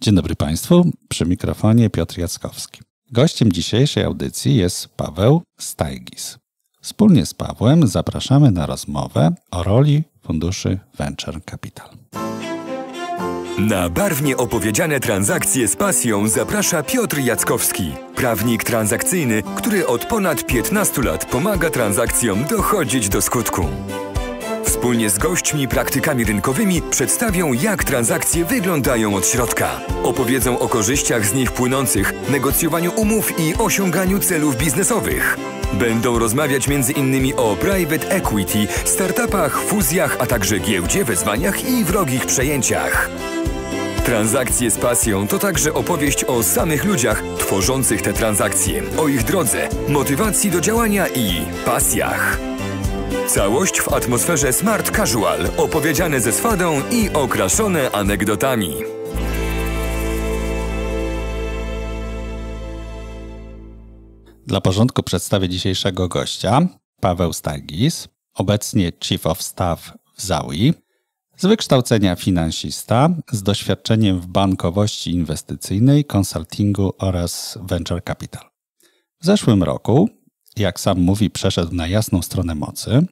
Dzień dobry Państwu, przy mikrofonie Piotr Jackowski. Gościem dzisiejszej audycji jest Paweł Stajgis. Wspólnie z Pawłem zapraszamy na rozmowę o roli funduszy Venture Capital. Na barwnie opowiedziane transakcje z pasją zaprasza Piotr Jackowski, prawnik transakcyjny, który od ponad 15 lat pomaga transakcjom dochodzić do skutku. Wspólnie z gośćmi i praktykami rynkowymi przedstawią, jak transakcje wyglądają od środka. Opowiedzą o korzyściach z nich płynących, negocjowaniu umów i osiąganiu celów biznesowych. Będą rozmawiać m.in. o private equity, startupach, fuzjach, a także giełdzie, wezwaniach i wrogich przejęciach. Transakcje z pasją to także opowieść o samych ludziach tworzących te transakcje, o ich drodze, motywacji do działania i pasjach. Całość w atmosferze smart casual, opowiedziane ze swadą i okraszone anegdotami. Dla porządku przedstawię dzisiejszego gościa, Paweł Stagis, obecnie Chief of Staff w ZAUI, z wykształcenia finansista, z doświadczeniem w bankowości inwestycyjnej, konsultingu oraz venture capital. W zeszłym roku jak sam mówi, przeszedł na jasną stronę mocy,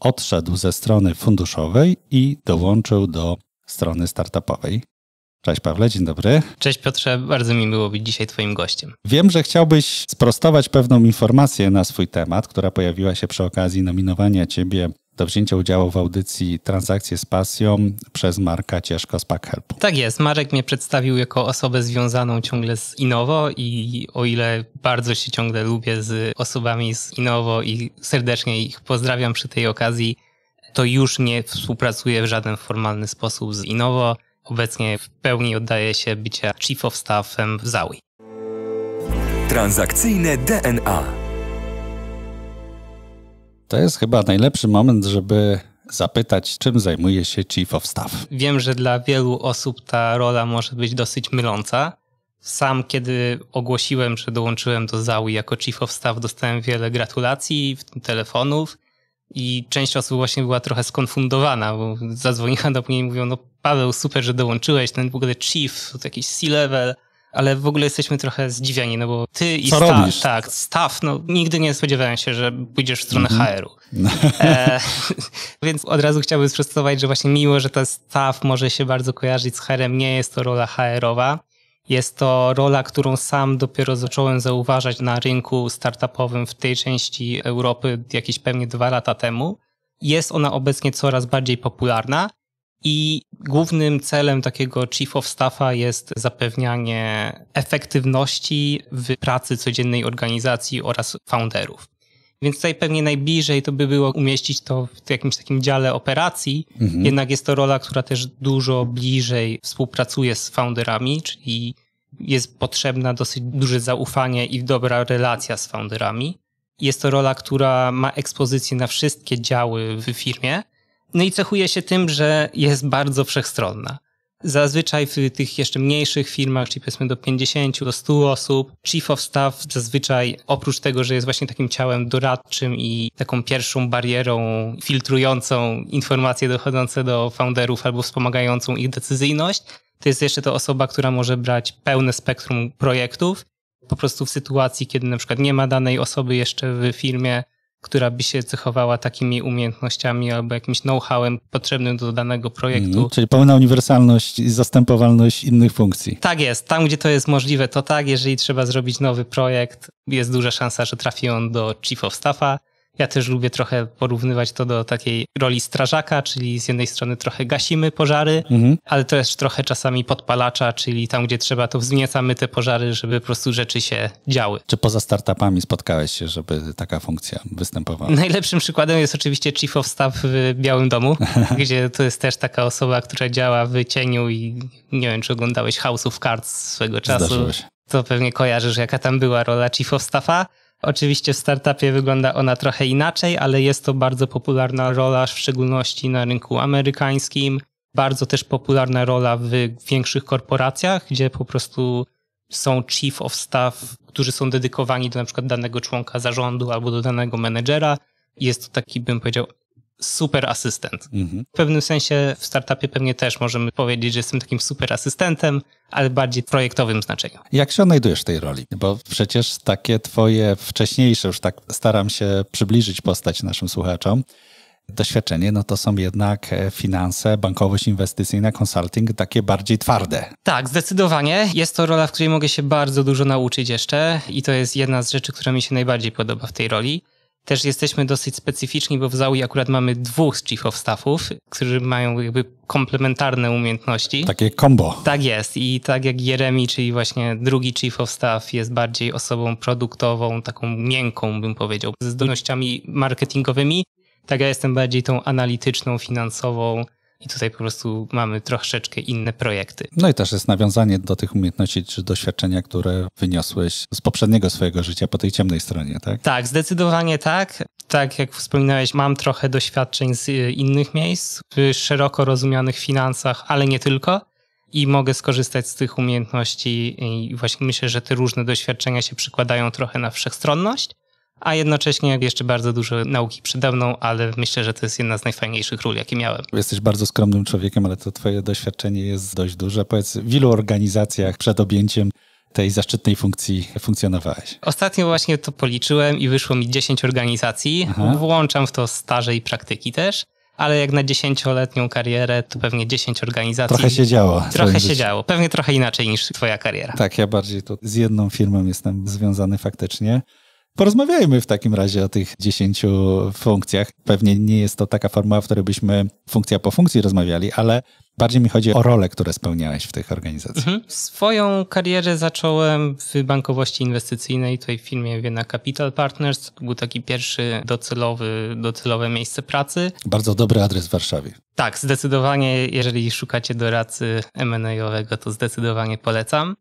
odszedł ze strony funduszowej i dołączył do strony startupowej. Cześć Pawle, dzień dobry. Cześć Piotrze, bardzo mi było być dzisiaj Twoim gościem. Wiem, że chciałbyś sprostować pewną informację na swój temat, która pojawiła się przy okazji nominowania Ciebie do wzięcia udziału w audycji Transakcje z Pasją przez Marka Cieszko z PackHelp. Tak jest. Marek mnie przedstawił jako osobę związaną ciągle z Inowo i o ile bardzo się ciągle lubię z osobami z Inowo i serdecznie ich pozdrawiam przy tej okazji, to już nie współpracuję w żaden formalny sposób z Inowo. Obecnie w pełni oddaję się bycia chief of staffem w ZAUI. Transakcyjne DNA to jest chyba najlepszy moment, żeby zapytać, czym zajmuje się Chief of Staff. Wiem, że dla wielu osób ta rola może być dosyć myląca. Sam, kiedy ogłosiłem, że dołączyłem do ZAUI jako Chief of Staff, dostałem wiele gratulacji, telefonów i część osób właśnie była trochę skonfundowana, bo zadzwoniła do mnie i mówią, no Paweł, super, że dołączyłeś, ten w ogóle Chief, to jakiś C-level, ale w ogóle jesteśmy trochę zdziwieni, no bo ty i Co sta- tak, staff, no nigdy nie spodziewałem się, że pójdziesz w stronę mm-hmm. HR-u. E, więc od razu chciałbym sprostować, że właśnie miło, że ta staff może się bardzo kojarzyć z HR-em, nie jest to rola HR-owa. Jest to rola, którą sam dopiero zacząłem zauważać na rynku startupowym w tej części Europy jakieś pewnie dwa lata temu. Jest ona obecnie coraz bardziej popularna i głównym celem takiego chief of staffa jest zapewnianie efektywności w pracy codziennej organizacji oraz founderów. Więc tutaj pewnie najbliżej to by było umieścić to w jakimś takim dziale operacji, mhm. jednak jest to rola, która też dużo bliżej współpracuje z founderami, czyli jest potrzebna dosyć duże zaufanie i dobra relacja z founderami. Jest to rola, która ma ekspozycję na wszystkie działy w firmie, no i cechuje się tym, że jest bardzo wszechstronna. Zazwyczaj w tych jeszcze mniejszych firmach, czyli powiedzmy do 50, do 100 osób, chief of staff zazwyczaj oprócz tego, że jest właśnie takim ciałem doradczym i taką pierwszą barierą filtrującą informacje dochodzące do founderów albo wspomagającą ich decyzyjność, to jest jeszcze to osoba, która może brać pełne spektrum projektów. Po prostu w sytuacji, kiedy na przykład nie ma danej osoby jeszcze w firmie, która by się cechowała takimi umiejętnościami albo jakimś know-howem potrzebnym do danego projektu. Mhm, czyli pełna uniwersalność i zastępowalność innych funkcji. Tak jest. Tam, gdzie to jest możliwe, to tak. Jeżeli trzeba zrobić nowy projekt, jest duża szansa, że trafi on do Chief of Staffa ja też lubię trochę porównywać to do takiej roli strażaka, czyli z jednej strony trochę gasimy pożary, mhm. ale też trochę czasami podpalacza, czyli tam, gdzie trzeba, to wzniecamy te pożary, żeby po prostu rzeczy się działy. Czy poza startupami spotkałeś się, żeby taka funkcja występowała? Najlepszym przykładem jest oczywiście Chief of Staff w Białym Domu, gdzie to jest też taka osoba, która działa w cieniu i nie wiem, czy oglądałeś House of Cards swego czasu. To pewnie kojarzysz, jaka tam była rola Chief of Staffa Oczywiście w startupie wygląda ona trochę inaczej, ale jest to bardzo popularna rola, w szczególności na rynku amerykańskim. Bardzo też popularna rola w większych korporacjach, gdzie po prostu są chief of staff, którzy są dedykowani do na przykład danego członka zarządu albo do danego menedżera. Jest to taki, bym powiedział, super asystent. Mhm. W pewnym sensie w startupie pewnie też możemy powiedzieć, że jestem takim super asystentem, ale bardziej w projektowym znaczeniu. Jak się odnajdujesz w tej roli? Bo przecież takie twoje wcześniejsze, już tak staram się przybliżyć postać naszym słuchaczom, doświadczenie, no to są jednak e, finanse, bankowość inwestycyjna, konsulting, takie bardziej twarde. Tak, zdecydowanie. Jest to rola, w której mogę się bardzo dużo nauczyć jeszcze i to jest jedna z rzeczy, która mi się najbardziej podoba w tej roli. Też jesteśmy dosyć specyficzni, bo w ZAUI akurat mamy dwóch chief of staffów, którzy mają jakby komplementarne umiejętności. Takie combo. Tak jest i tak jak Jeremy, czyli właśnie drugi chief of staff jest bardziej osobą produktową, taką miękką bym powiedział, ze zdolnościami marketingowymi, tak ja jestem bardziej tą analityczną, finansową, i tutaj po prostu mamy troszeczkę inne projekty. No i też jest nawiązanie do tych umiejętności czy doświadczenia, które wyniosłeś z poprzedniego swojego życia po tej ciemnej stronie, tak? Tak, zdecydowanie tak. Tak jak wspominałeś, mam trochę doświadczeń z y, innych miejsc, w szeroko rozumianych finansach, ale nie tylko. I mogę skorzystać z tych umiejętności, i właśnie myślę, że te różne doświadczenia się przykładają trochę na wszechstronność a jednocześnie jeszcze bardzo dużo nauki przede mną, ale myślę, że to jest jedna z najfajniejszych ról, jakie miałem. Jesteś bardzo skromnym człowiekiem, ale to twoje doświadczenie jest dość duże. Powiedz, w ilu organizacjach przed objęciem tej zaszczytnej funkcji funkcjonowałeś? Ostatnio właśnie to policzyłem i wyszło mi 10 organizacji. Aha. Włączam w to staże i praktyki też. Ale jak na dziesięcioletnią karierę, to pewnie 10 organizacji. Trochę się działo. Trochę się działo. Pewnie trochę inaczej niż twoja kariera. Tak, ja bardziej to z jedną firmą jestem związany faktycznie. Porozmawiajmy w takim razie o tych 10 funkcjach. Pewnie nie jest to taka formuła, w której byśmy funkcja po funkcji rozmawiali, ale bardziej mi chodzi o role, które spełniałeś w tych organizacjach. Mhm. Swoją karierę zacząłem w bankowości inwestycyjnej, tutaj w firmie Wiena Capital Partners. To był taki pierwszy docelowy, docelowe miejsce pracy. Bardzo dobry adres w Warszawie. Tak, zdecydowanie, jeżeli szukacie doradcy M&A-owego, to zdecydowanie polecam.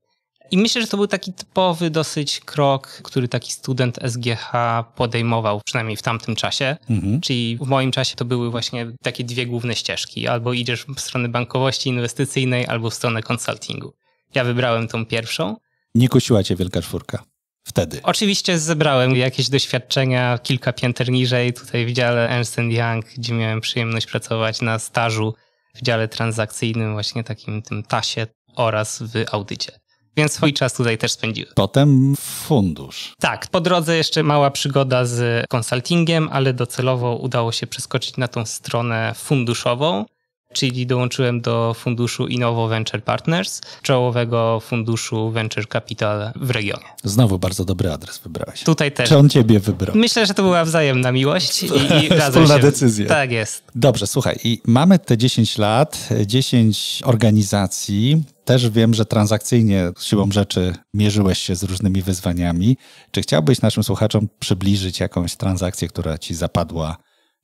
I myślę, że to był taki typowy dosyć krok, który taki student SGH podejmował, przynajmniej w tamtym czasie. Mhm. Czyli w moim czasie to były właśnie takie dwie główne ścieżki. Albo idziesz w stronę bankowości inwestycyjnej, albo w stronę konsultingu. Ja wybrałem tą pierwszą. Nie kusiła cię wielka czwórka. Wtedy. Oczywiście zebrałem jakieś doświadczenia, kilka pięter niżej, tutaj w dziale Ernst Young, gdzie miałem przyjemność pracować na stażu w dziale transakcyjnym, właśnie takim tym TASie oraz w audycie więc swój czas tutaj też spędziłem. Potem fundusz. Tak, po drodze jeszcze mała przygoda z konsultingiem, ale docelowo udało się przeskoczyć na tą stronę funduszową czyli dołączyłem do funduszu Innovo Venture Partners, czołowego funduszu Venture Capital w regionie. Znowu bardzo dobry adres wybrałeś. Tutaj też. Czy on ciebie wybrał? Myślę, że to była wzajemna miłość i, i Wspólna się. decyzja. Tak jest. Dobrze, słuchaj, i mamy te 10 lat, 10 organizacji, też wiem, że transakcyjnie siłą rzeczy mierzyłeś się z różnymi wyzwaniami. Czy chciałbyś naszym słuchaczom przybliżyć jakąś transakcję, która ci zapadła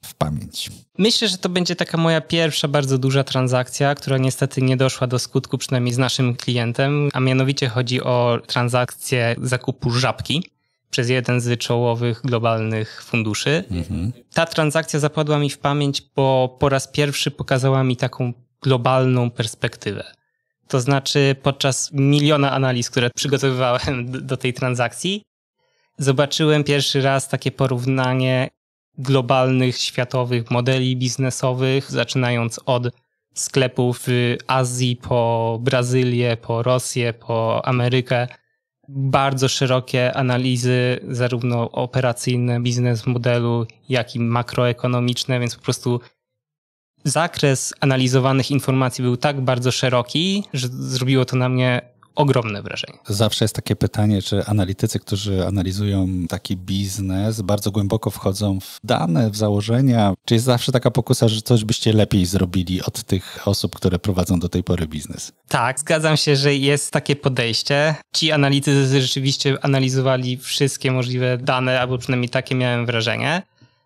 w pamięć. Myślę, że to będzie taka moja pierwsza bardzo duża transakcja, która niestety nie doszła do skutku, przynajmniej z naszym klientem, a mianowicie chodzi o transakcję zakupu żabki przez jeden z czołowych globalnych funduszy. Mhm. Ta transakcja zapadła mi w pamięć, bo po raz pierwszy pokazała mi taką globalną perspektywę. To znaczy, podczas miliona analiz, które przygotowywałem do tej transakcji, zobaczyłem pierwszy raz takie porównanie globalnych, światowych modeli biznesowych, zaczynając od sklepów w Azji po Brazylię, po Rosję, po Amerykę. Bardzo szerokie analizy, zarówno operacyjne biznes modelu, jak i makroekonomiczne, więc po prostu zakres analizowanych informacji był tak bardzo szeroki, że zrobiło to na mnie ogromne wrażenie. Zawsze jest takie pytanie, czy analitycy, którzy analizują taki biznes, bardzo głęboko wchodzą w dane, w założenia. Czy jest zawsze taka pokusa, że coś byście lepiej zrobili od tych osób, które prowadzą do tej pory biznes? Tak, zgadzam się, że jest takie podejście. Ci analitycy rzeczywiście analizowali wszystkie możliwe dane, albo przynajmniej takie miałem wrażenie.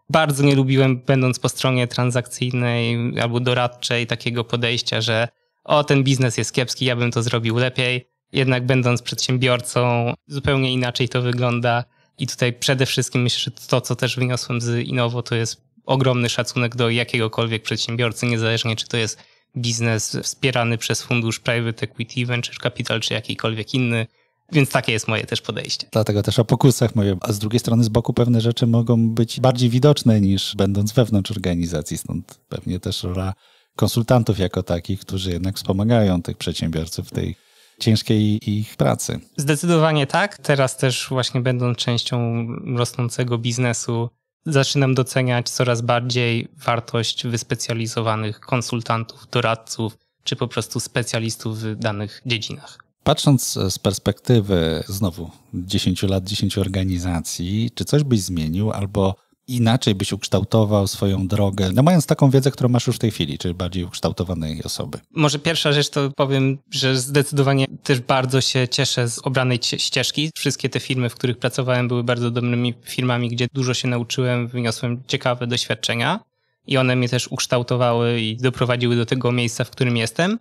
Bardzo nie lubiłem, będąc po stronie transakcyjnej albo doradczej, takiego podejścia, że o, ten biznes jest kiepski, ja bym to zrobił lepiej jednak będąc przedsiębiorcą, zupełnie inaczej to wygląda. I tutaj przede wszystkim myślę, że to, co też wyniosłem z Inowo, to jest ogromny szacunek do jakiegokolwiek przedsiębiorcy, niezależnie czy to jest biznes wspierany przez fundusz private equity, venture capital, czy jakikolwiek inny. Więc takie jest moje też podejście. Dlatego też o pokusach mówię. A z drugiej strony z boku pewne rzeczy mogą być bardziej widoczne niż będąc wewnątrz organizacji, stąd pewnie też rola konsultantów jako takich, którzy jednak wspomagają tych przedsiębiorców w tej ciężkiej ich pracy. Zdecydowanie tak. Teraz też właśnie będąc częścią rosnącego biznesu, zaczynam doceniać coraz bardziej wartość wyspecjalizowanych konsultantów, doradców czy po prostu specjalistów w danych dziedzinach. Patrząc z perspektywy znowu 10 lat, 10 organizacji, czy coś byś zmienił albo inaczej byś ukształtował swoją drogę, no mając taką wiedzę, którą masz już w tej chwili, czyli bardziej ukształtowanej osoby? Może pierwsza rzecz to powiem, że zdecydowanie też bardzo się cieszę z obranej ścieżki. Wszystkie te firmy, w których pracowałem, były bardzo dobrymi firmami, gdzie dużo się nauczyłem, wyniosłem ciekawe doświadczenia i one mnie też ukształtowały i doprowadziły do tego miejsca, w którym jestem.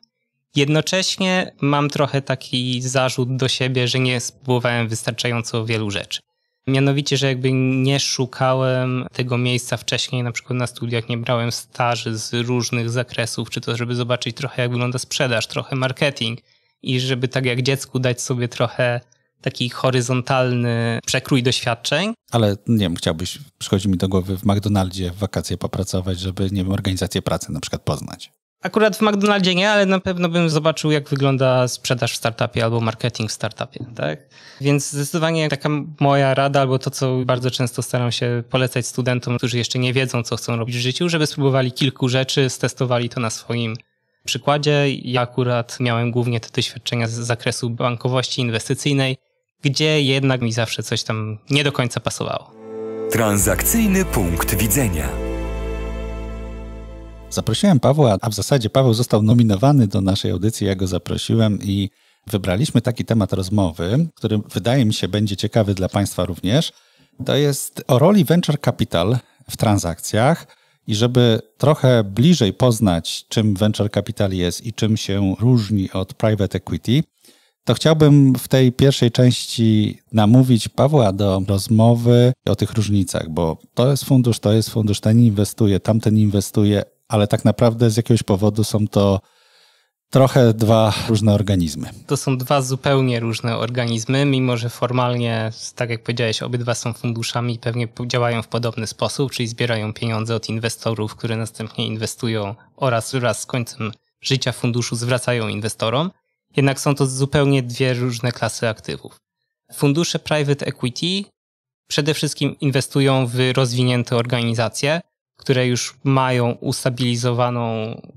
Jednocześnie mam trochę taki zarzut do siebie, że nie spróbowałem wystarczająco wielu rzeczy. Mianowicie, że jakby nie szukałem tego miejsca wcześniej, na przykład na studiach nie brałem staży z różnych zakresów, czy to żeby zobaczyć trochę jak wygląda sprzedaż, trochę marketing i żeby tak jak dziecku dać sobie trochę taki horyzontalny przekrój doświadczeń. Ale nie wiem, chciałbyś, przychodzi mi do głowy w McDonaldzie w wakacje popracować, żeby, nie wiem, organizację pracy na przykład poznać. Akurat w McDonaldzie nie, ale na pewno bym zobaczył, jak wygląda sprzedaż w startupie albo marketing w startupie, tak? Więc zdecydowanie taka moja rada, albo to, co bardzo często staram się polecać studentom, którzy jeszcze nie wiedzą, co chcą robić w życiu, żeby spróbowali kilku rzeczy, stestowali to na swoim przykładzie. Ja akurat miałem głównie te doświadczenia z zakresu bankowości inwestycyjnej, gdzie jednak mi zawsze coś tam nie do końca pasowało. Transakcyjny punkt widzenia. Zaprosiłem Pawła, a w zasadzie Paweł został nominowany do naszej audycji, ja go zaprosiłem i wybraliśmy taki temat rozmowy, który wydaje mi się będzie ciekawy dla Państwa również. To jest o roli venture capital w transakcjach. I żeby trochę bliżej poznać, czym venture capital jest i czym się różni od private equity, to chciałbym w tej pierwszej części namówić Pawła do rozmowy o tych różnicach, bo to jest fundusz, to jest fundusz, ten inwestuje, tamten inwestuje, ale tak naprawdę z jakiegoś powodu są to trochę dwa różne organizmy. To są dwa zupełnie różne organizmy, mimo że formalnie, tak jak powiedziałeś, obydwa są funduszami i pewnie działają w podobny sposób, czyli zbierają pieniądze od inwestorów, które następnie inwestują oraz wraz z końcem życia funduszu zwracają inwestorom. Jednak są to zupełnie dwie różne klasy aktywów. Fundusze private equity przede wszystkim inwestują w rozwinięte organizacje, które już mają ustabilizowaną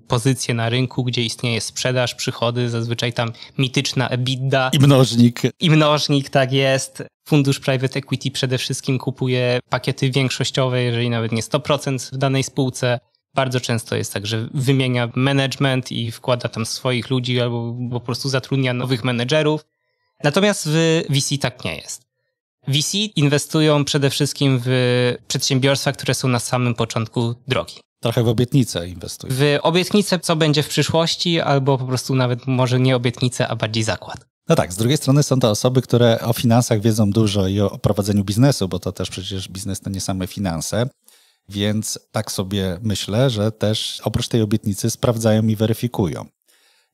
pozycję na rynku, gdzie istnieje sprzedaż, przychody, zazwyczaj tam mityczna EBITDA. I mnożnik. I mnożnik, tak jest. Fundusz private equity przede wszystkim kupuje pakiety większościowe, jeżeli nawet nie 100% w danej spółce. Bardzo często jest tak, że wymienia management i wkłada tam swoich ludzi albo po prostu zatrudnia nowych menedżerów. Natomiast w VC tak nie jest. VC inwestują przede wszystkim w przedsiębiorstwa, które są na samym początku drogi. Trochę w obietnice inwestują. W obietnice, co będzie w przyszłości, albo po prostu nawet może nie obietnice, a bardziej zakład. No tak, z drugiej strony są to osoby, które o finansach wiedzą dużo i o prowadzeniu biznesu, bo to też przecież biznes to nie same finanse. Więc tak sobie myślę, że też oprócz tej obietnicy sprawdzają i weryfikują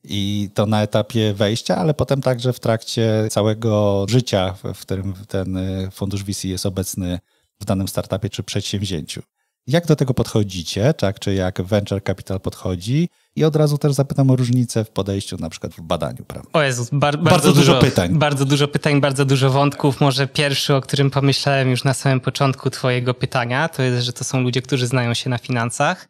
i to na etapie wejścia, ale potem także w trakcie całego życia, w którym ten y, fundusz VC jest obecny w danym startupie czy przedsięwzięciu. Jak do tego podchodzicie, tak? czy jak venture capital podchodzi? I od razu też zapytam o różnicę w podejściu na przykład w badaniu, prawda? O Jezus, bar bardzo, bardzo dużo, dużo, pytań. Bardzo dużo pytań, bardzo dużo wątków. Może pierwszy, o którym pomyślałem już na samym początku twojego pytania, to jest, że to są ludzie, którzy znają się na finansach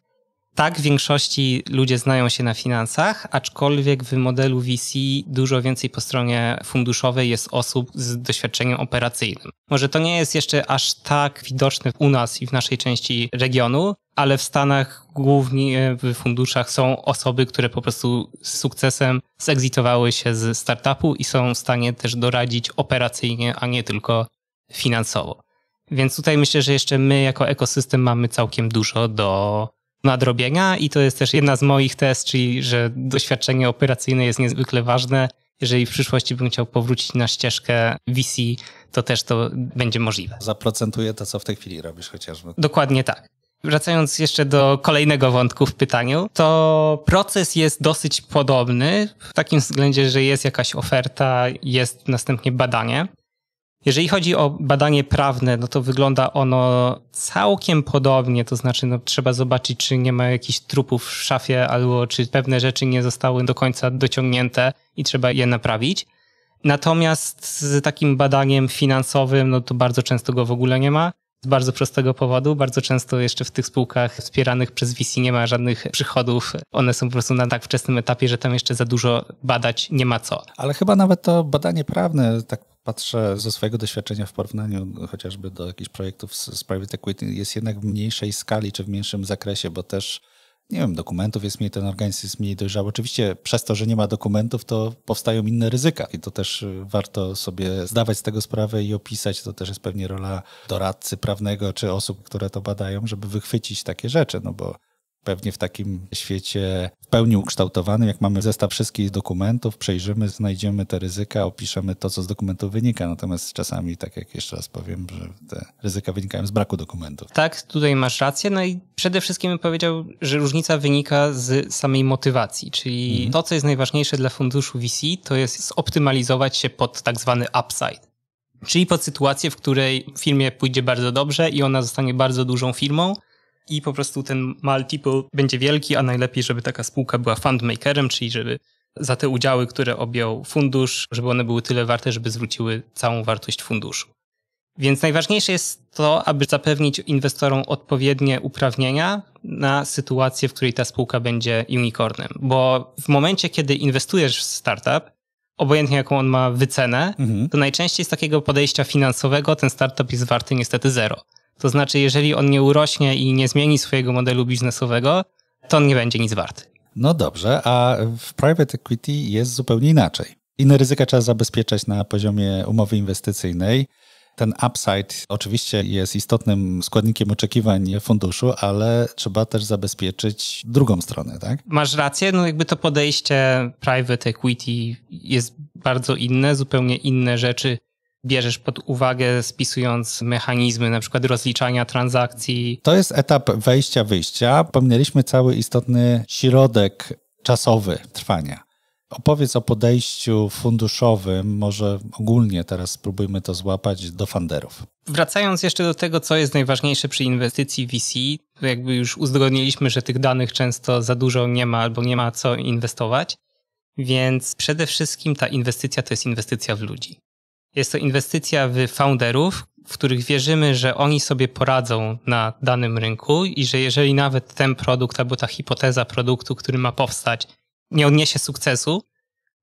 tak, w większości ludzie znają się na finansach, aczkolwiek w modelu VC dużo więcej po stronie funduszowej jest osób z doświadczeniem operacyjnym. Może to nie jest jeszcze aż tak widoczne u nas i w naszej części regionu, ale w Stanach głównie w funduszach są osoby, które po prostu z sukcesem zegzitowały się z startupu i są w stanie też doradzić operacyjnie, a nie tylko finansowo. Więc tutaj myślę, że jeszcze my jako ekosystem mamy całkiem dużo do nadrobienia i to jest też jedna z moich test, czyli że doświadczenie operacyjne jest niezwykle ważne. Jeżeli w przyszłości bym chciał powrócić na ścieżkę VC, to też to będzie możliwe. Zaprocentuje to, co w tej chwili robisz chociażby. Dokładnie tak. Wracając jeszcze do kolejnego wątku w pytaniu, to proces jest dosyć podobny w takim względzie, że jest jakaś oferta, jest następnie badanie. Jeżeli chodzi o badanie prawne, no to wygląda ono całkiem podobnie, to znaczy no, trzeba zobaczyć, czy nie ma jakichś trupów w szafie, albo czy pewne rzeczy nie zostały do końca dociągnięte i trzeba je naprawić. Natomiast z takim badaniem finansowym, no to bardzo często go w ogóle nie ma. Z bardzo prostego powodu, bardzo często jeszcze w tych spółkach wspieranych przez VC nie ma żadnych przychodów. One są po prostu na tak wczesnym etapie, że tam jeszcze za dużo badać nie ma co. Ale chyba nawet to badanie prawne, tak patrzę ze swojego doświadczenia w porównaniu chociażby do jakichś projektów z, z private equity, jest jednak w mniejszej skali czy w mniejszym zakresie, bo też nie wiem, dokumentów jest mniej, ten organizm jest mniej dojrzały. Oczywiście przez to, że nie ma dokumentów, to powstają inne ryzyka i to też y, warto sobie zdawać z tego sprawę i opisać. To też jest pewnie rola doradcy prawnego czy osób, które to badają, żeby wychwycić takie rzeczy, no bo pewnie w takim świecie w pełni ukształtowanym, jak mamy zestaw wszystkich dokumentów, przejrzymy, znajdziemy te ryzyka, opiszemy to, co z dokumentu wynika. Natomiast czasami, tak jak jeszcze raz powiem, że te ryzyka wynikają z braku dokumentów. Tak, tutaj masz rację. No i przede wszystkim bym powiedział, że różnica wynika z samej motywacji, czyli mhm. to, co jest najważniejsze dla funduszu VC, to jest zoptymalizować się pod tak zwany upside. Czyli pod sytuację, w której firmie pójdzie bardzo dobrze i ona zostanie bardzo dużą firmą, i po prostu ten multiple będzie wielki, a najlepiej, żeby taka spółka była fundmakerem, czyli żeby za te udziały, które objął fundusz, żeby one były tyle warte, żeby zwróciły całą wartość funduszu. Więc najważniejsze jest to, aby zapewnić inwestorom odpowiednie uprawnienia na sytuację, w której ta spółka będzie unicornem. Bo w momencie, kiedy inwestujesz w startup, obojętnie jaką on ma wycenę, mhm. to najczęściej z takiego podejścia finansowego ten startup jest warty niestety zero. To znaczy, jeżeli on nie urośnie i nie zmieni swojego modelu biznesowego, to on nie będzie nic wart. No dobrze, a w private equity jest zupełnie inaczej. Inne ryzyka trzeba zabezpieczać na poziomie umowy inwestycyjnej. Ten upside oczywiście jest istotnym składnikiem oczekiwań funduszu, ale trzeba też zabezpieczyć drugą stronę, tak? Masz rację, no jakby to podejście private equity jest bardzo inne, zupełnie inne rzeczy bierzesz pod uwagę, spisując mechanizmy na przykład rozliczania transakcji? To jest etap wejścia, wyjścia. Pominęliśmy cały istotny środek czasowy trwania. Opowiedz o podejściu funduszowym, może ogólnie teraz spróbujmy to złapać do funderów. Wracając jeszcze do tego, co jest najważniejsze przy inwestycji VC, jakby już uzgodniliśmy, że tych danych często za dużo nie ma albo nie ma co inwestować, więc przede wszystkim ta inwestycja to jest inwestycja w ludzi. Jest to inwestycja w founderów, w których wierzymy, że oni sobie poradzą na danym rynku i że jeżeli nawet ten produkt albo ta hipoteza produktu, który ma powstać, nie odniesie sukcesu,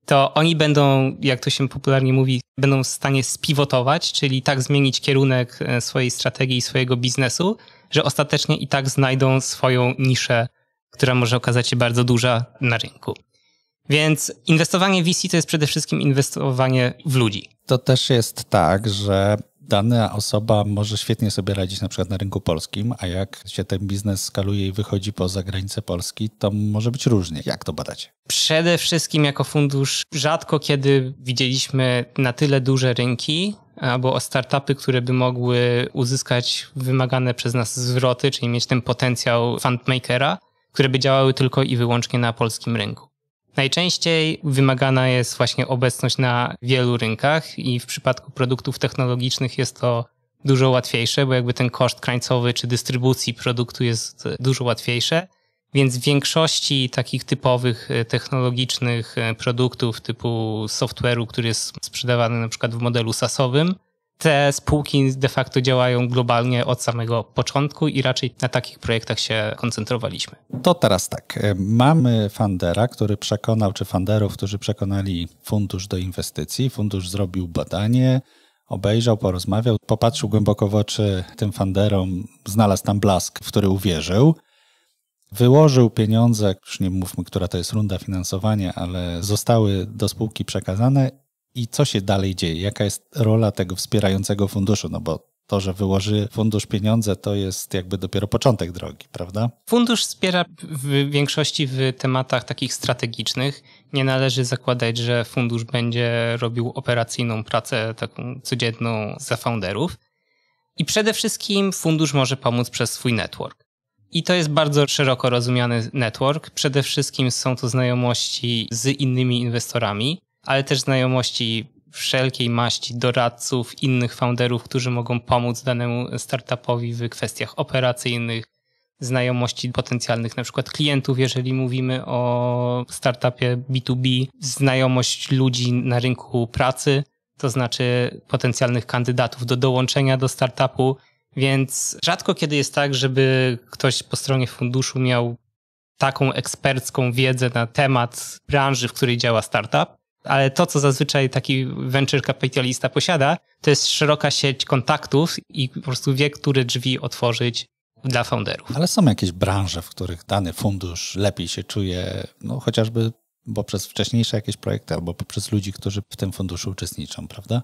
to oni będą, jak to się popularnie mówi, będą w stanie spiwotować, czyli tak zmienić kierunek e, swojej strategii i swojego biznesu, że ostatecznie i tak znajdą swoją niszę, która może okazać się bardzo duża na rynku. Więc inwestowanie w VC to jest przede wszystkim inwestowanie w ludzi. To też jest tak, że dana osoba może świetnie sobie radzić na przykład na rynku polskim, a jak się ten biznes skaluje i wychodzi poza granice Polski, to może być różnie. Jak to badacie? Przede wszystkim jako fundusz rzadko kiedy widzieliśmy na tyle duże rynki, albo o startupy, które by mogły uzyskać wymagane przez nas zwroty, czyli mieć ten potencjał fundmakera, które by działały tylko i wyłącznie na polskim rynku. Najczęściej wymagana jest właśnie obecność na wielu rynkach i w przypadku produktów technologicznych jest to dużo łatwiejsze, bo jakby ten koszt krańcowy czy dystrybucji produktu jest dużo łatwiejsze. Więc w większości takich typowych e, technologicznych e, produktów typu software'u, który jest sprzedawany na przykład w modelu SaaS-owym, te spółki de facto działają globalnie od samego początku i raczej na takich projektach się koncentrowaliśmy. To teraz tak. Mamy fundera, który przekonał, czy funderów, którzy przekonali fundusz do inwestycji. Fundusz zrobił badanie, obejrzał, porozmawiał, popatrzył głęboko w oczy tym funderom, znalazł tam blask, w który uwierzył. Wyłożył pieniądze, już nie mówmy, która to jest runda finansowania, ale zostały do spółki przekazane i co się dalej dzieje? Jaka jest rola tego wspierającego funduszu? No bo to, że wyłoży fundusz pieniądze, to jest jakby dopiero początek drogi, prawda? Fundusz wspiera w większości w tematach takich strategicznych. Nie należy zakładać, że fundusz będzie robił operacyjną pracę taką codzienną za founderów. I przede wszystkim fundusz może pomóc przez swój network. I to jest bardzo szeroko rozumiany network. Przede wszystkim są to znajomości z innymi inwestorami ale też znajomości wszelkiej maści doradców, innych founderów, którzy mogą pomóc danemu startupowi w kwestiach operacyjnych, znajomości potencjalnych na przykład klientów, jeżeli mówimy o startupie B2B, znajomość ludzi na rynku pracy, to znaczy potencjalnych kandydatów do dołączenia do startupu, więc rzadko kiedy jest tak, żeby ktoś po stronie funduszu miał taką ekspercką wiedzę na temat branży, w której działa startup ale to, co zazwyczaj taki venture capitalista posiada, to jest szeroka sieć kontaktów i po prostu wie, które drzwi otworzyć dla founderów. Ale są jakieś branże, w których dany fundusz lepiej się czuje, no chociażby poprzez wcześniejsze jakieś projekty albo poprzez ludzi, którzy w tym funduszu uczestniczą, prawda?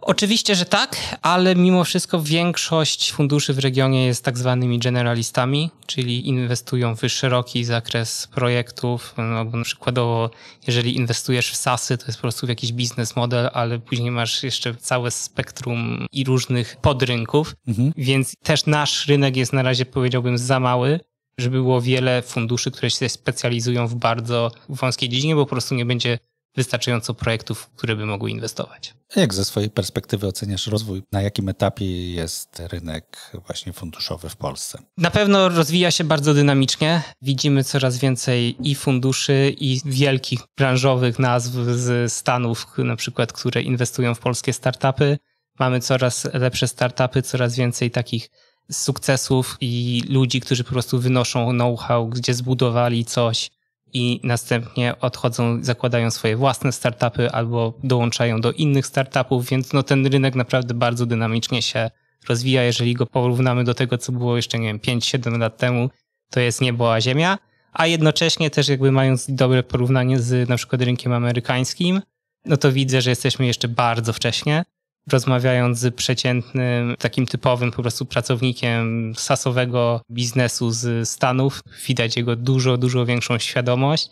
Oczywiście, że tak, ale mimo wszystko większość funduszy w regionie jest tak zwanymi generalistami, czyli inwestują w szeroki zakres projektów. No, przykładowo, jeżeli inwestujesz w SASy, to jest po prostu w jakiś biznes model, ale później masz jeszcze całe spektrum i różnych podrynków, mhm. więc też nasz rynek jest na razie, powiedziałbym, za mały żeby było wiele funduszy, które się specjalizują w bardzo wąskiej dziedzinie, bo po prostu nie będzie wystarczająco projektów, które by mogły inwestować. Jak ze swojej perspektywy oceniasz rozwój? Na jakim etapie jest rynek właśnie funduszowy w Polsce? Na pewno rozwija się bardzo dynamicznie. Widzimy coraz więcej i funduszy, i wielkich branżowych nazw z Stanów, na przykład, które inwestują w polskie startupy. Mamy coraz lepsze startupy, coraz więcej takich sukcesów i ludzi, którzy po prostu wynoszą know-how, gdzie zbudowali coś i następnie odchodzą, zakładają swoje własne startupy albo dołączają do innych startupów, więc no ten rynek naprawdę bardzo dynamicznie się rozwija. Jeżeli go porównamy do tego, co było jeszcze, nie wiem, 5-7 lat temu, to jest niebo a ziemia, a jednocześnie też jakby mając dobre porównanie z na przykład rynkiem amerykańskim, no to widzę, że jesteśmy jeszcze bardzo wcześnie rozmawiając z przeciętnym, takim typowym po prostu pracownikiem sasowego biznesu z Stanów, widać jego dużo, dużo większą świadomość,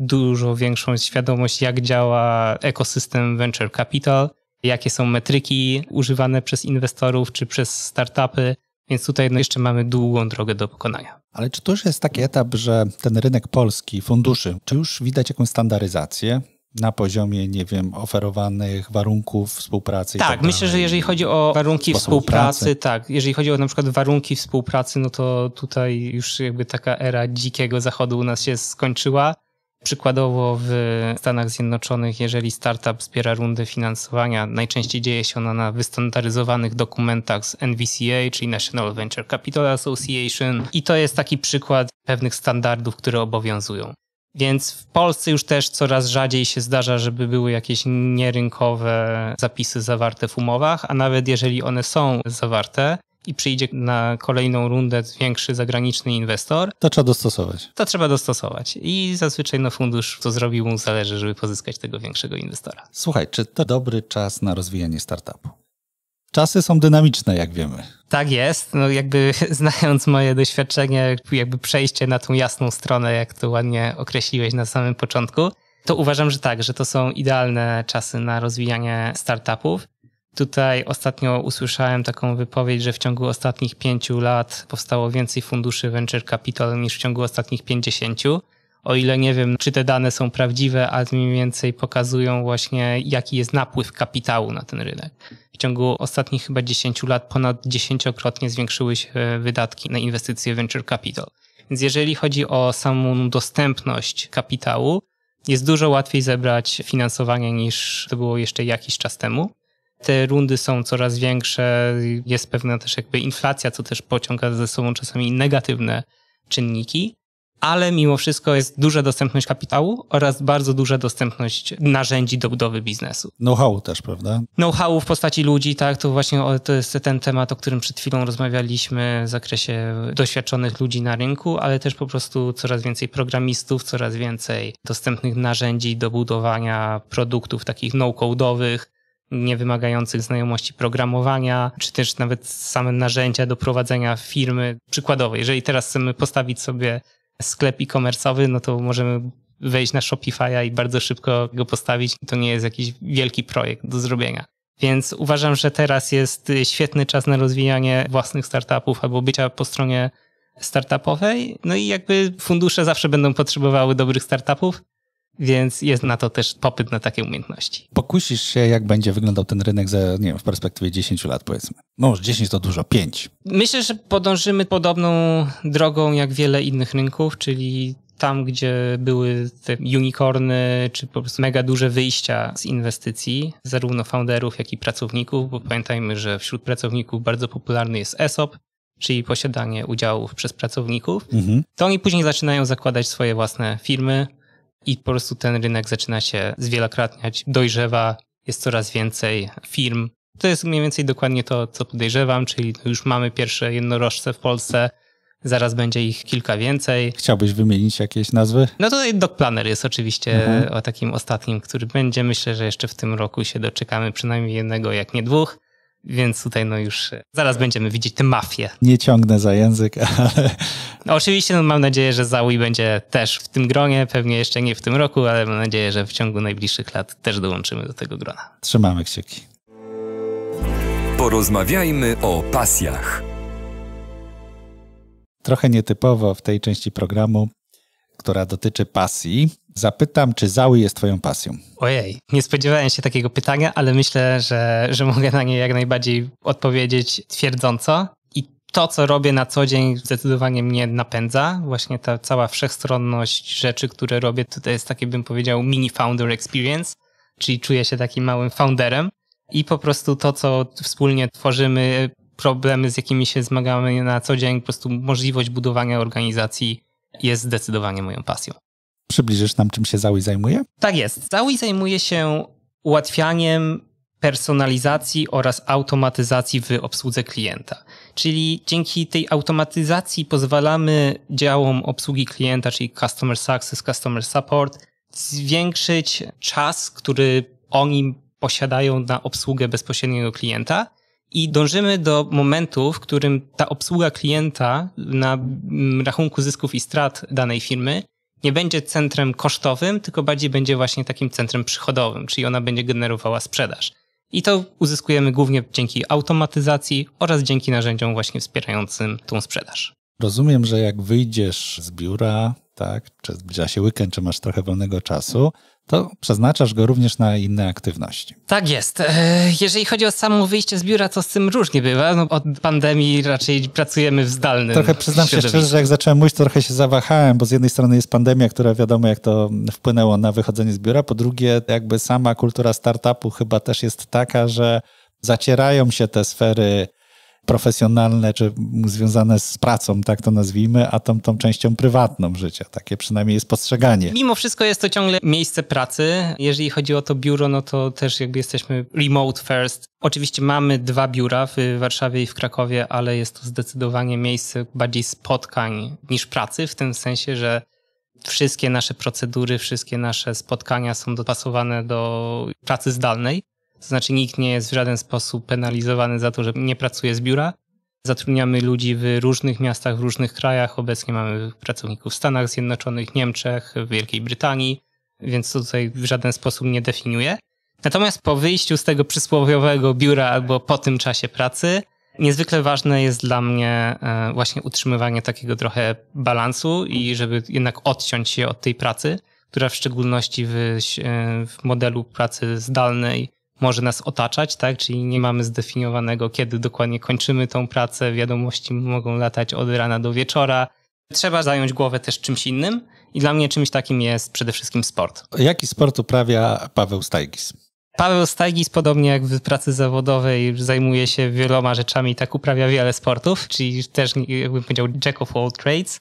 dużo większą świadomość, jak działa ekosystem venture capital, jakie są metryki używane przez inwestorów czy przez startupy. Więc tutaj no jeszcze mamy długą drogę do pokonania. Ale czy to już jest taki etap, że ten rynek polski, funduszy, czy już widać jakąś standaryzację? na poziomie, nie wiem, oferowanych warunków współpracy. Tak, tak myślę, że jeżeli chodzi o warunki współpracy, pracy. tak, jeżeli chodzi o na przykład warunki współpracy, no to tutaj już jakby taka era dzikiego zachodu u nas się skończyła. Przykładowo w Stanach Zjednoczonych, jeżeli startup zbiera rundę finansowania, najczęściej dzieje się ona na wystandaryzowanych dokumentach z NVCA, czyli National Venture Capital Association, i to jest taki przykład pewnych standardów, które obowiązują. Więc w Polsce już też coraz rzadziej się zdarza, żeby były jakieś nierynkowe zapisy zawarte w umowach, a nawet jeżeli one są zawarte, i przyjdzie na kolejną rundę większy zagraniczny inwestor. To trzeba dostosować. To trzeba dostosować. I zazwyczaj no, fundusz to zrobił mu zależy, żeby pozyskać tego większego inwestora. Słuchaj, czy to dobry czas na rozwijanie startupu? Czasy są dynamiczne, jak wiemy. Tak jest. No jakby znając moje doświadczenie, jakby przejście na tą jasną stronę, jak to ładnie określiłeś na samym początku, to uważam, że tak, że to są idealne czasy na rozwijanie startupów. Tutaj ostatnio usłyszałem taką wypowiedź, że w ciągu ostatnich pięciu lat powstało więcej funduszy venture capital niż w ciągu ostatnich pięćdziesięciu o ile nie wiem, czy te dane są prawdziwe, ale mniej więcej pokazują właśnie, jaki jest napływ kapitału na ten rynek. W ciągu ostatnich chyba 10 lat ponad dziesięciokrotnie zwiększyły się wydatki na inwestycje venture capital. Więc jeżeli chodzi o samą dostępność kapitału, jest dużo łatwiej zebrać finansowanie niż to było jeszcze jakiś czas temu. Te rundy są coraz większe, jest pewna też jakby inflacja, co też pociąga ze sobą czasami negatywne czynniki ale mimo wszystko jest duża dostępność kapitału oraz bardzo duża dostępność narzędzi do budowy biznesu. Know-how też, prawda? Know-how w postaci ludzi, tak, to właśnie to jest ten temat, o którym przed chwilą rozmawialiśmy w zakresie doświadczonych ludzi na rynku, ale też po prostu coraz więcej programistów, coraz więcej dostępnych narzędzi do budowania produktów takich no-codowych, nie wymagających znajomości programowania, czy też nawet same narzędzia do prowadzenia firmy. Przykładowo, jeżeli teraz chcemy postawić sobie sklep e-commerce'owy, no to możemy wejść na Shopify'a i bardzo szybko go postawić. To nie jest jakiś wielki projekt do zrobienia. Więc uważam, że teraz jest świetny czas na rozwijanie własnych startupów albo bycia po stronie startupowej. No i jakby fundusze zawsze będą potrzebowały dobrych startupów. Więc jest na to też popyt na takie umiejętności. Pokusisz się, jak będzie wyglądał ten rynek za, nie wiem, w perspektywie 10 lat, powiedzmy. No, już 10 to dużo, 5. Myślę, że podążymy podobną drogą jak wiele innych rynków, czyli tam, gdzie były te unicorny, czy po prostu mega duże wyjścia z inwestycji, zarówno founderów, jak i pracowników, bo pamiętajmy, że wśród pracowników bardzo popularny jest ESOP, czyli posiadanie udziałów przez pracowników, mhm. to oni później zaczynają zakładać swoje własne firmy i po prostu ten rynek zaczyna się zwielokrotniać, dojrzewa, jest coraz więcej firm. To jest mniej więcej dokładnie to, co podejrzewam, czyli już mamy pierwsze jednorożce w Polsce, zaraz będzie ich kilka więcej. Chciałbyś wymienić jakieś nazwy? No to Doc Planner jest oczywiście mhm. o takim ostatnim, który będzie. Myślę, że jeszcze w tym roku się doczekamy przynajmniej jednego, jak nie dwóch. Więc tutaj no już e, zaraz będziemy widzieć tę mafię. Nie ciągnę za język, ale... No, oczywiście no, mam nadzieję, że Zawi będzie też w tym gronie, pewnie jeszcze nie w tym roku, ale mam nadzieję, że w ciągu najbliższych lat też dołączymy do tego grona. Trzymamy kciuki. Porozmawiajmy o pasjach. Trochę nietypowo w tej części programu, która dotyczy pasji, Zapytam, czy zały jest twoją pasją? Ojej, nie spodziewałem się takiego pytania, ale myślę, że, że mogę na nie jak najbardziej odpowiedzieć twierdząco. I to, co robię na co dzień, zdecydowanie mnie napędza. Właśnie ta cała wszechstronność rzeczy, które robię, tutaj jest takie, bym powiedział, mini founder experience, czyli czuję się takim małym founderem. I po prostu to, co wspólnie tworzymy, problemy, z jakimi się zmagamy na co dzień, po prostu możliwość budowania organizacji jest zdecydowanie moją pasją przybliżysz nam, czym się Zaui zajmuje? Tak jest. Zaui zajmuje się ułatwianiem personalizacji oraz automatyzacji w obsłudze klienta. Czyli dzięki tej automatyzacji pozwalamy działom obsługi klienta, czyli Customer Success, Customer Support, zwiększyć czas, który oni posiadają na obsługę bezpośredniego klienta i dążymy do momentu, w którym ta obsługa klienta na mm, rachunku zysków i strat danej firmy nie będzie centrem kosztowym, tylko bardziej będzie właśnie takim centrem przychodowym, czyli ona będzie generowała sprzedaż. I to uzyskujemy głównie dzięki automatyzacji oraz dzięki narzędziom właśnie wspierającym tą sprzedaż. Rozumiem, że jak wyjdziesz z biura, tak, czy zbliża się weekend, czy masz trochę wolnego czasu, to przeznaczasz go również na inne aktywności. Tak jest. E, jeżeli chodzi o samo wyjście z biura, to z tym różnie bywa. No, od pandemii raczej pracujemy w zdalnym Trochę przyznam się szczerze, że jak zacząłem mówić, to trochę się zawahałem, bo z jednej strony jest pandemia, która wiadomo jak to wpłynęło na wychodzenie z biura, po drugie jakby sama kultura startupu chyba też jest taka, że zacierają się te sfery profesjonalne czy związane z pracą, tak to nazwijmy, a tą, tą częścią prywatną życia. Takie przynajmniej jest postrzeganie. Mimo wszystko jest to ciągle miejsce pracy. Jeżeli chodzi o to biuro, no to też jakby jesteśmy remote first. Oczywiście mamy dwa biura w Warszawie i w Krakowie, ale jest to zdecydowanie miejsce bardziej spotkań niż pracy, w tym sensie, że wszystkie nasze procedury, wszystkie nasze spotkania są dopasowane do pracy zdalnej. To znaczy nikt nie jest w żaden sposób penalizowany za to, że nie pracuje z biura. Zatrudniamy ludzi w różnych miastach, w różnych krajach. Obecnie mamy pracowników w Stanach Zjednoczonych, Niemczech, w Wielkiej Brytanii, więc tutaj w żaden sposób nie definiuje. Natomiast po wyjściu z tego przysłowiowego biura albo po tym czasie pracy, niezwykle ważne jest dla mnie e, właśnie utrzymywanie takiego trochę balansu i żeby jednak odciąć się od tej pracy, która w szczególności w, e, w modelu pracy zdalnej może nas otaczać, tak? Czyli nie mamy zdefiniowanego, kiedy dokładnie kończymy tą pracę. Wiadomości mogą latać od rana do wieczora. Trzeba zająć głowę też czymś innym i dla mnie czymś takim jest przede wszystkim sport. Jaki sport uprawia Paweł Stajgis? Paweł Stajgis, podobnie jak w pracy zawodowej, zajmuje się wieloma rzeczami, tak uprawia wiele sportów, czyli też, jakbym powiedział, jack of all trades.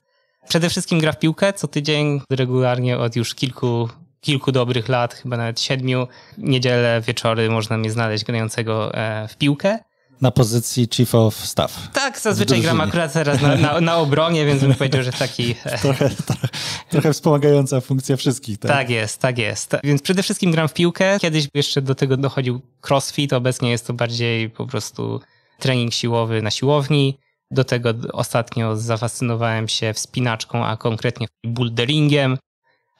Przede wszystkim gra w piłkę co tydzień, regularnie od już kilku kilku dobrych lat, chyba nawet siedmiu, niedzielę, wieczory można mnie znaleźć grającego e, w piłkę. Na pozycji chief of staff. Tak, zazwyczaj gram akurat teraz na, na, na, obronie, więc bym powiedział, że taki... E, trochę, trochę, trochę wspomagająca funkcja wszystkich, tak? Tak jest, tak jest. Więc przede wszystkim gram w piłkę. Kiedyś jeszcze do tego dochodził crossfit, obecnie jest to bardziej po prostu trening siłowy na siłowni. Do tego ostatnio zafascynowałem się wspinaczką, a konkretnie boulderingiem,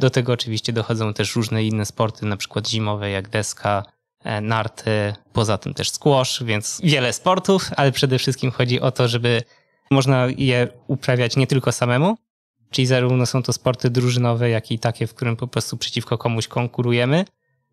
do tego oczywiście dochodzą też różne inne sporty, na przykład zimowe jak deska, e, narty, poza tym też squash, więc wiele sportów, ale przede wszystkim chodzi o to, żeby można je uprawiać nie tylko samemu, czyli zarówno są to sporty drużynowe, jak i takie, w którym po prostu przeciwko komuś konkurujemy,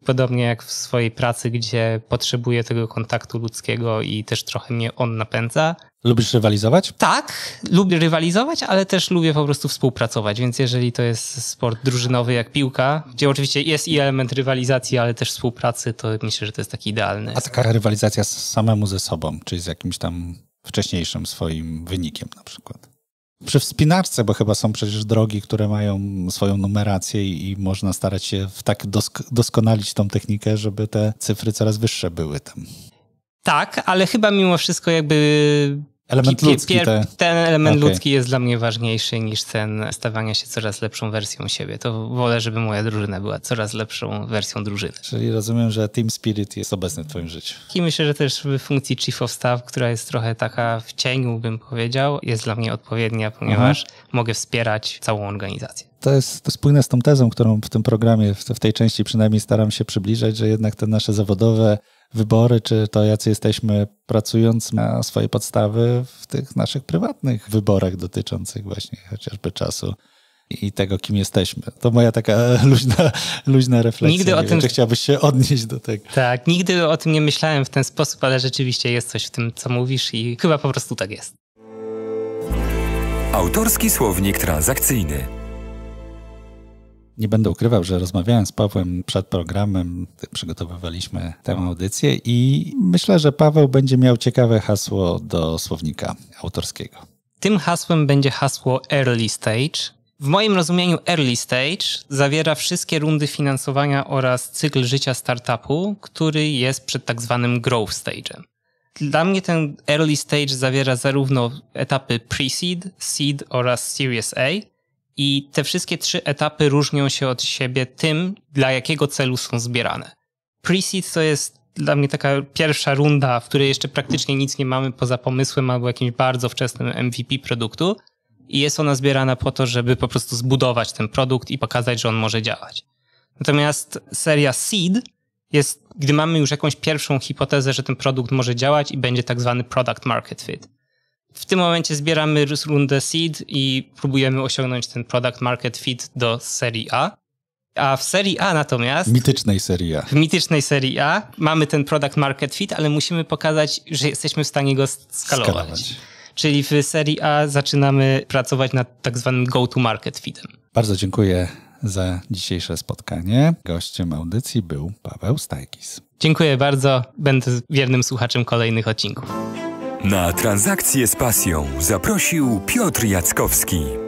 Podobnie jak w swojej pracy, gdzie potrzebuję tego kontaktu ludzkiego i też trochę mnie on napędza. Lubisz rywalizować? Tak, lubię rywalizować, ale też lubię po prostu współpracować, więc jeżeli to jest sport drużynowy jak piłka, gdzie oczywiście jest i element rywalizacji, ale też współpracy, to myślę, że to jest taki idealny. A taka rywalizacja samemu ze sobą, czy z jakimś tam wcześniejszym swoim wynikiem na przykład? Przy wspinarce, bo chyba są przecież drogi, które mają swoją numerację i, i można starać się w tak dosk doskonalić tą technikę, żeby te cyfry coraz wyższe były tam. Tak, ale chyba mimo wszystko jakby Element ludzki. Pier, Ten element okay. ludzki jest dla mnie ważniejszy niż ten stawania się coraz lepszą wersją siebie. To wolę, żeby moja drużyna była coraz lepszą wersją drużyny. Czyli rozumiem, że Team Spirit jest obecny w twoim życiu. I myślę, że też w funkcji Chief of Staff, która jest trochę taka w cieniu, bym powiedział, jest dla mnie odpowiednia, ponieważ Aha. Mhm. mogę wspierać całą organizację to jest spójne z tą tezą, którą w tym programie, w tej części przynajmniej staram się przybliżać, że jednak te nasze zawodowe wybory, czy to jacy jesteśmy pracując na swoje podstawy w tych naszych prywatnych wyborach dotyczących właśnie chociażby czasu i tego, kim jesteśmy. To moja taka luźna, luźna refleksja. Nigdy o wiem, tym... Czy chciałbyś się odnieść do tego? Tak, nigdy o tym nie myślałem w ten sposób, ale rzeczywiście jest coś w tym, co mówisz i chyba po prostu tak jest. Autorski słownik transakcyjny. Nie będę ukrywał, że rozmawiałem z Pawłem przed programem, przygotowywaliśmy tę audycję i myślę, że Paweł będzie miał ciekawe hasło do słownika autorskiego. Tym hasłem będzie hasło early stage. W moim rozumieniu early stage zawiera wszystkie rundy finansowania oraz cykl życia startupu, który jest przed tak zwanym growth stage'em dla mnie ten early stage zawiera zarówno etapy pre-seed, seed oraz series A. I te wszystkie trzy etapy różnią się od siebie tym, dla jakiego celu są zbierane. Pre-seed to jest dla mnie taka pierwsza runda, w której jeszcze praktycznie nic nie mamy poza pomysłem albo jakimś bardzo wczesnym MVP produktu. I jest ona zbierana po to, żeby po prostu zbudować ten produkt i pokazać, że on może działać. Natomiast seria Seed jest, gdy mamy już jakąś pierwszą hipotezę, że ten produkt może działać i będzie tak zwany product market fit w tym momencie zbieramy rundę seed i próbujemy osiągnąć ten product market fit do serii A. A w serii A natomiast. Mitycznej serii A. W mitycznej serii A mamy ten product market fit, ale musimy pokazać, że jesteśmy w stanie go skalować. skalować. Czyli w serii A zaczynamy pracować nad tak zwanym go-to-market fitem. Bardzo dziękuję za dzisiejsze spotkanie. Gościem audycji był Paweł Stajkis. Dziękuję bardzo. Będę wiernym słuchaczem kolejnych odcinków. Na transakcje z pasją zaprosił Piotr Jackowski.